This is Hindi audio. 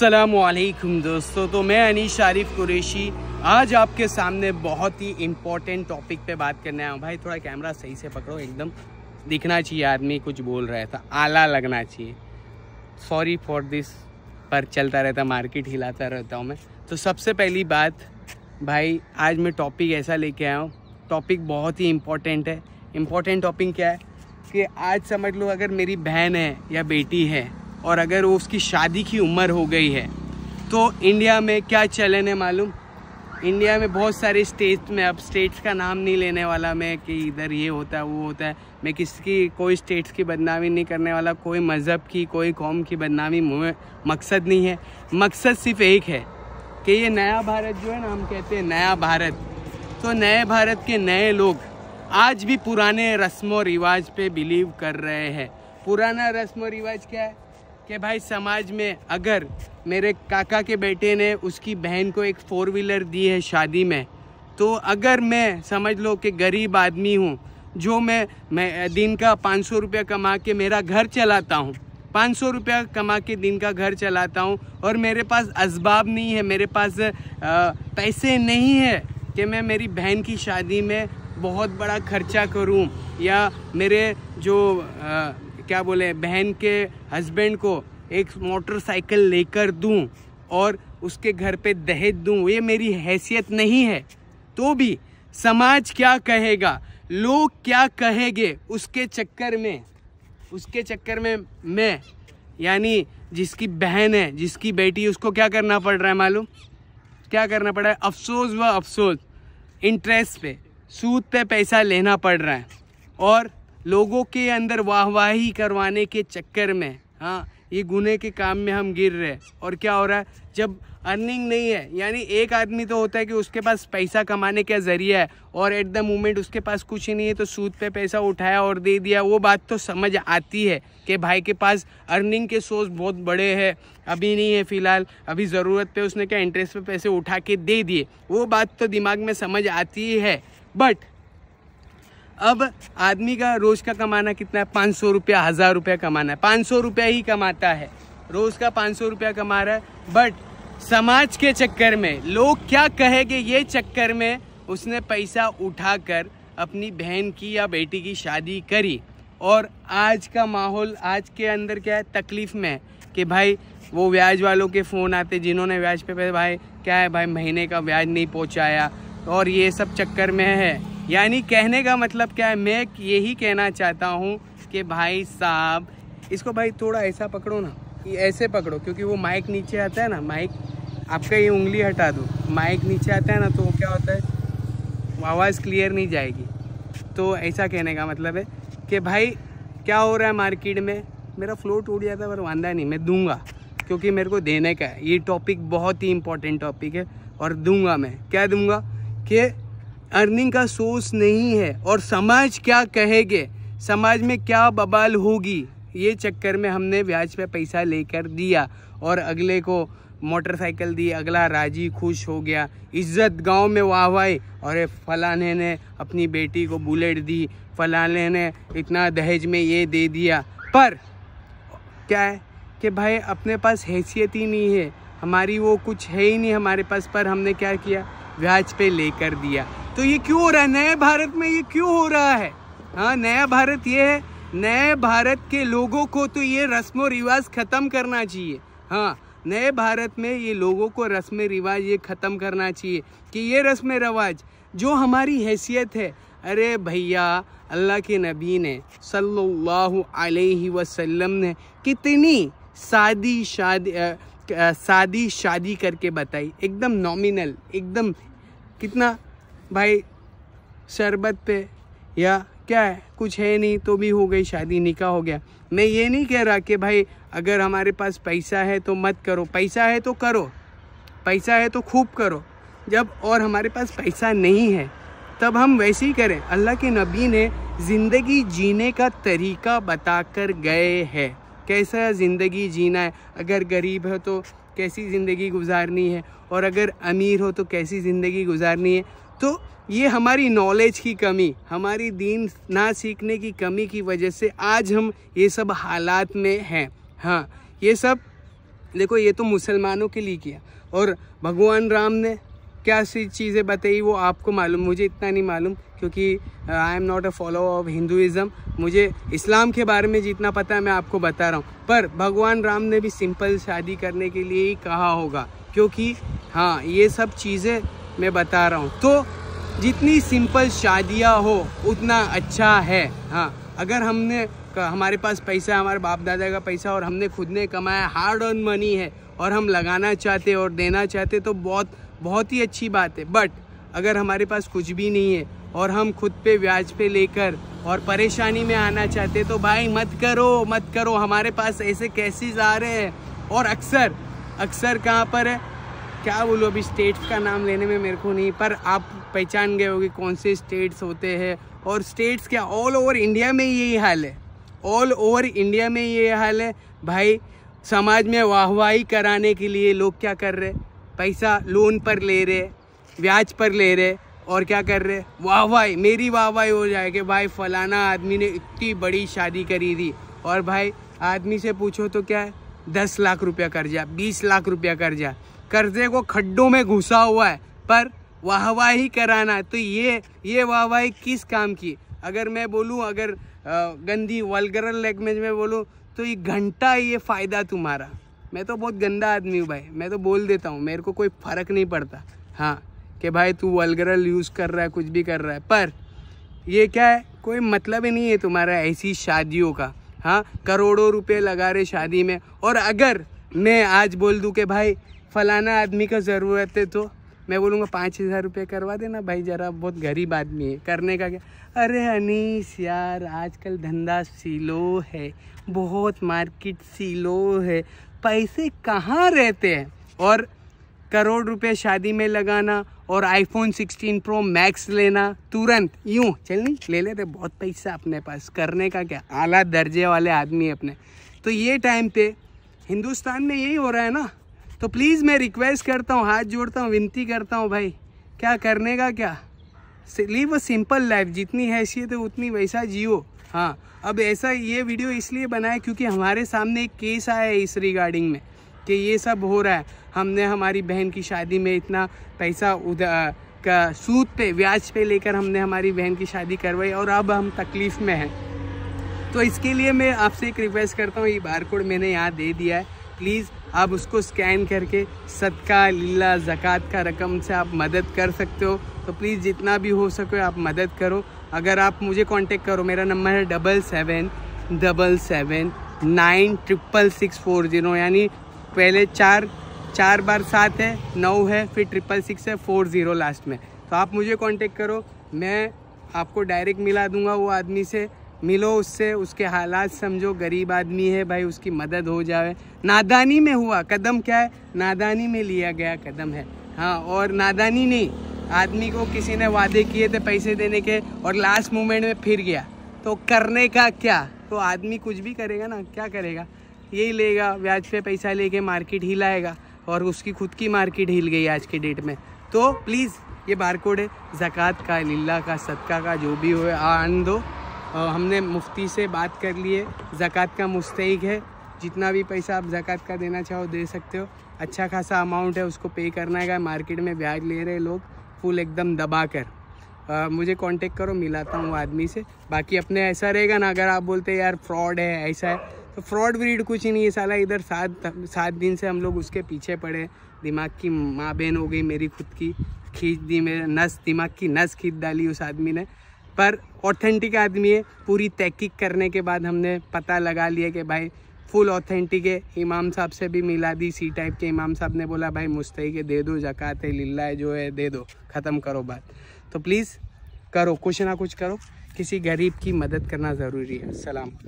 असलकुम दोस्तों तो मैं अनी शारिफ कुरेशी आज आपके सामने बहुत ही इम्पोर्टेंट टॉपिक पे बात करने आया हूँ भाई थोड़ा कैमरा सही से पकड़ो एकदम दिखना चाहिए आदमी कुछ बोल रहा था तो आला लगना चाहिए सॉरी फॉर दिस पर चलता रहता मार्केट हिलाता रहता हूँ मैं तो सबसे पहली बात भाई आज मैं टॉपिक ऐसा लेके आया हूँ टॉपिक बहुत ही इम्पोर्टेंट है इम्पोर्टेंट टॉपिक क्या है कि आज समझ लो अगर मेरी बहन है या बेटी है और अगर वो उसकी शादी की उम्र हो गई है तो इंडिया में क्या चलन है मालूम इंडिया में बहुत सारे स्टेट में अब स्टेट्स का नाम नहीं लेने वाला मैं कि इधर ये होता है वो होता है मैं किसकी कोई स्टेट्स की बदनामी नहीं करने वाला कोई मज़हब की कोई कौम की बदनामी मकसद नहीं है मकसद सिर्फ एक है कि ये नया भारत जो है ना हम कहते हैं नया भारत तो नए भारत के नए लोग आज भी पुराने रस्म व रिवाज पर बिलीव कर रहे हैं पुराना रस्म व रिवाज क्या है कि भाई समाज में अगर मेरे काका के बेटे ने उसकी बहन को एक फ़ोर व्हीलर दी है शादी में तो अगर मैं समझ लो कि गरीब आदमी हूँ जो मैं मैं दिन का पाँच सौ रुपया कमा के मेरा घर चलाता हूँ पाँच सौ रुपया कमा के दिन का घर चलाता हूँ और मेरे पास इसबाब नहीं है मेरे पास पैसे नहीं है कि मैं मेरी बहन की शादी में बहुत बड़ा खर्चा करूँ या मेरे जो क्या बोले बहन के हस्बैंड को एक मोटरसाइकिल लेकर दूँ और उसके घर पे दहेज दूँ ये मेरी हैसियत नहीं है तो भी समाज क्या कहेगा लोग क्या कहेंगे उसके चक्कर में उसके चक्कर में मैं यानी जिसकी बहन है जिसकी बेटी उसको क्या करना पड़ रहा है मालूम क्या करना पड़ रहा है अफसोस व अफसोस इंटरेस्ट पे सूद पे पैसा लेना पड़ रहा है और लोगों के अंदर वाहवाही करवाने के चक्कर में हाँ ये गुने के काम में हम गिर रहे हैं और क्या हो रहा है जब अर्निंग नहीं है यानी एक आदमी तो होता है कि उसके पास पैसा कमाने का ज़रिया है और एट द मोमेंट उसके पास कुछ ही नहीं है तो सूद पे पैसा उठाया और दे दिया वो बात तो समझ आती है कि भाई के पास अर्निंग के सोर्स बहुत बड़े हैं अभी नहीं है फ़िलहाल अभी ज़रूरत पे उसने क्या इंटरेस्ट पे पैसे उठा के दे दिए वो बात तो दिमाग में समझ आती है बट अब आदमी का रोज़ का कमाना कितना है पाँच सौ रुपया हज़ार रुपया कमाना है पाँच सौ रुपया ही कमाता है रोज़ का पाँच सौ रुपया कमा रहा है बट समाज के चक्कर में लोग क्या कहेंगे ये चक्कर में उसने पैसा उठाकर अपनी बहन की या बेटी की शादी करी और आज का माहौल आज के अंदर क्या है तकलीफ़ में है कि भाई वो व्याज वालों के फ़ोन आते जिन्होंने व्याज पे भाई क्या है भाई महीने का व्याज नहीं पहुंचाया और ये सब चक्कर में है यानी कहने का मतलब क्या है मैं यही कहना चाहता हूँ कि भाई साहब इसको भाई थोड़ा ऐसा पकड़ो ना कि ऐसे पकड़ो क्योंकि वो माइक नीचे आता है ना माइक आपका ये उंगली हटा दो माइक नीचे आता है ना तो क्या होता है आवाज़ क्लियर नहीं जाएगी तो ऐसा कहने का मतलब है कि भाई क्या हो रहा है मार्केट में मेरा फ्लो टूट गया था पर वादा नहीं मैं दूंगा क्योंकि मेरे को देने का है ये टॉपिक बहुत ही इम्पोर्टेंट टॉपिक है और दूंगा मैं क्या दूंगा कि अर्निंग का सोर्स नहीं है और समाज क्या कहेगे समाज में क्या बबाल होगी ये चक्कर में हमने ब्याज पे पैसा लेकर दिया और अगले को मोटरसाइकिल दी अगला राजी खुश हो गया इज्जत गांव में वाह वाई और फलाने ने अपनी बेटी को बुलेट दी फलाने ने इतना दहेज में ये दे दिया पर क्या है कि भाई अपने पास हैसियत ही नहीं है हमारी वो कुछ है ही नहीं हमारे पास पर हमने क्या किया ब्याज पे लेकर दिया तो ये क्यों हो रहा है नए भारत में ये क्यों हो रहा है हाँ नया भारत ये है नए भारत के लोगों को तो ये रस्म व रिवाज ख़त्म करना चाहिए हाँ नए भारत में ये लोगों को रस्म रिवाज ये ख़त्म करना चाहिए कि ये रस्म रवाज जो हमारी हैसियत है अरे भैया अल्लाह के नबी ने सल्लल्लाहु अलैहि वसल्लम ने कितनी शादी शादी शादी शादी करके बताई एकदम नॉमिनल एकदम कितना भाई शरबत पे या क्या है कुछ है नहीं तो भी हो गई शादी निकाह हो गया मैं ये नहीं कह रहा कि भाई अगर हमारे पास पैसा है तो मत करो पैसा है तो करो पैसा है तो खूब करो जब और हमारे पास पैसा नहीं है तब हम वैसे ही करें अल्लाह के नबी ने ज़िंदगी जीने का तरीका बता कर गए है कैसा ज़िंदगी जीना है अगर गरीब है तो कैसी ज़िंदगी गुजारनी है और अगर अमीर हो तो कैसी ज़िंदगी गुजारनी है तो ये हमारी नॉलेज की कमी हमारी दीन ना सीखने की कमी की वजह से आज हम ये सब हालात में हैं हाँ ये सब देखो ये तो मुसलमानों के लिए किया और भगवान राम ने क्या सी चीज़ें बताई वो आपको मालूम मुझे इतना नहीं मालूम क्योंकि I am not a follower of Hinduism मुझे इस्लाम के बारे में जितना पता है मैं आपको बता रहा हूँ पर भगवान राम ने भी सिंपल शादी करने के लिए ही कहा होगा क्योंकि हाँ ये सब चीज़ें मैं बता रहा हूँ तो जितनी सिंपल शादियाँ हो उतना अच्छा है हाँ अगर हमने हमारे पास पैसा हमारे बाप दादा का पैसा और हमने खुद ने कमाया हार्ड अर्न मनी है और हम लगाना चाहते और देना चाहते तो बहुत बहुत ही अच्छी बात है बट अगर हमारे पास कुछ भी नहीं है और हम खुद पे ब्याज पे लेकर और परेशानी में आना चाहते तो भाई मत करो मत करो हमारे पास ऐसे कैसेज आ रहे हैं और अक्सर अक्सर कहाँ पर है क्या बोलूँ अभी स्टेट्स का नाम लेने में मेरे को नहीं पर आप पहचान गए होगी कौन से स्टेट्स होते हैं और स्टेट्स क्या ऑल ओवर इंडिया में यही हाल है ऑल ओवर इंडिया में ये हाल है भाई समाज में वाहवाही कराने के लिए लोग क्या कर रहे पैसा लोन पर ले रहे ब्याज पर ले रहे और क्या कर रहे वाहवाही मेरी वाहवाही हो जाए कि भाई फलाना आदमी ने इतनी बड़ी शादी करी थी और भाई आदमी से पूछो तो क्या है दस लाख रुपया कर्जा बीस लाख रुपया कर्जा कर्जे को खड्डों में घुसा हुआ है पर वाहवाही कराना तो ये ये वाहवाही किस काम की अगर मैं बोलूँ अगर गंदी वलगरल लैंग्वेज में बोलूँ तो ये घंटा ये फ़ायदा तुम्हारा मैं तो बहुत गंदा आदमी हूँ भाई मैं तो बोल देता हूँ मेरे को कोई फ़र्क नहीं पड़ता हाँ कि भाई तू वलगरल यूज़ कर रहा है कुछ भी कर रहा है पर ये क्या है कोई मतलब ही नहीं है तुम्हारा ऐसी शादियों का हाँ करोड़ों रुपए लगा रहे शादी में और अगर मैं आज बोल दूँ कि भाई फलाना आदमी का ज़रूरत है तो मैं बोलूँगा पाँच हज़ार रुपये करवा देना भाई ज़रा बहुत गरीब आदमी है करने का क्या अरे अनीस यार आजकल धंधा सीलो है बहुत मार्केट सीलो है पैसे कहाँ रहते हैं और करोड़ रुपए शादी में लगाना और आईफोन 16 प्रो मैक्स लेना तुरंत यूं चल नहीं ले लेते बहुत पैसा अपने पास करने का क्या आला दर्जे वाले आदमी अपने तो ये टाइम पे हिंदुस्तान में यही हो रहा है ना तो प्लीज़ मैं रिक्वेस्ट करता हूँ हाथ जोड़ता हूँ विनती करता हूँ भाई क्या करने का क्या लीव अ सिंपल लाइफ जितनी हैसियत है उतनी वैसा जियो हाँ अब ऐसा ये वीडियो इसलिए बनाया क्योंकि हमारे सामने एक केस आया है इस रिगार्डिंग में कि ये सब हो रहा है हमने हमारी बहन की शादी में इतना पैसा उधर का सूद पे ब्याज पे लेकर हमने हमारी बहन की शादी करवाई और अब हम तकलीफ़ में हैं तो इसके लिए मैं आपसे एक रिक्वेस्ट करता हूँ ये बार कोड मैंने यहाँ दे दिया है प्लीज़ आप उसको स्कैन करके सदका लीला ज़क़़त का रकम से आप मदद कर सकते हो तो प्लीज़ जितना भी हो सके आप मदद करो अगर आप मुझे कांटेक्ट करो मेरा नंबर है double seven double seven nine triple six four zero यानी पहले चार चार बार सात है नौ है फिर ट्रिपल सिक्स है फोर ज़ीरो लास्ट में तो आप मुझे कांटेक्ट करो मैं आपको डायरेक्ट मिला दूंगा वो आदमी से मिलो उससे उसके हालात समझो गरीब आदमी है भाई उसकी मदद हो जाए नादानी में हुआ कदम क्या है नादानी में लिया गया कदम है हाँ और नादानी नहीं आदमी को किसी ने वादे किए थे पैसे देने के और लास्ट मोमेंट में फिर गया तो करने का क्या तो आदमी कुछ भी करेगा ना क्या करेगा यही लेगा ब्याज पे पैसा लेके मार्केट ही लाएगा और उसकी खुद की मार्केट हिल गई आज के डेट में तो प्लीज़ ये बारकोड है ज़क़़त का लीला का सदका का जो भी हो आन दो आ, हमने मुफ्ती से बात कर ली है ज़क़़त का मुस्तक है जितना भी पैसा आप ज़क़़त का देना चाहो दे सकते हो अच्छा खासा अमाउंट है उसको पे करना है मार्केट में ब्याज ले रहे लोग फुल एकदम दबा कर आ, मुझे कांटेक्ट करो मिलाता हूँ आदमी से बाकी अपने ऐसा रहेगा ना अगर आप बोलते यार फ्रॉड है ऐसा है तो फ्रॉड ब्रीड कुछ ही नहीं है साला इधर सात सात दिन से हम लोग उसके पीछे पड़े दिमाग की माँ बहन हो गई मेरी खुद की खींच दी मेरे नस दिमाग की नस खींच डाली उस आदमी ने पर ऑथेंटिक आदमी है पूरी तहकीक करने के बाद हमने पता लगा लिया कि भाई फुल ऑथेंटिक है इमाम साहब से भी मिला दी सी टाइप के इमाम साहब ने बोला भाई मुस्तई है दे दो जक़ात है लीला है जो है दे दो ख़त्म करो बात तो प्लीज़ करो कुछ ना कुछ करो किसी गरीब की मदद करना ज़रूरी है सलाम